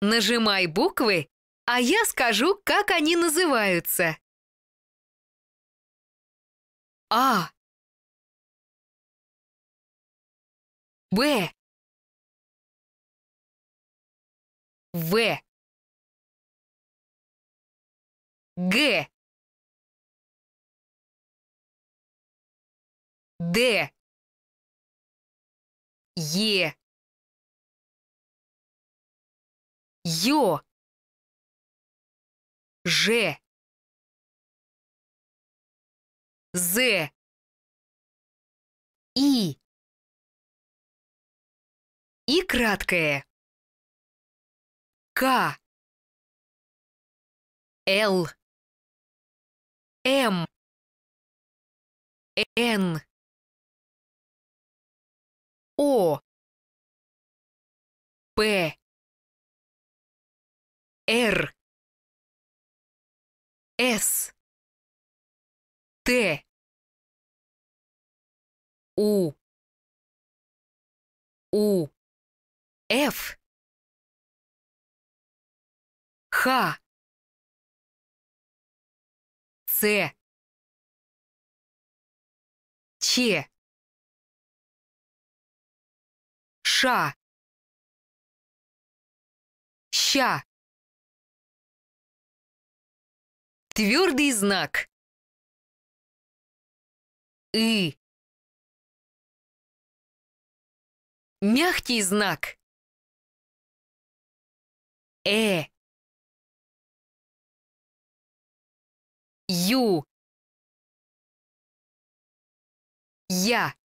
Нажимай буквы, а я скажу, как они называются. А. Б. В. Г. Д. Е. Ё. Ж. З. И. И краткое. К. Л. М. Н. О. П. Р. С. Т. У. У. Ф. Х. С. Ч. Ша. Ща. Твердый знак. И. Мягкий знак. Э. Ю. Я.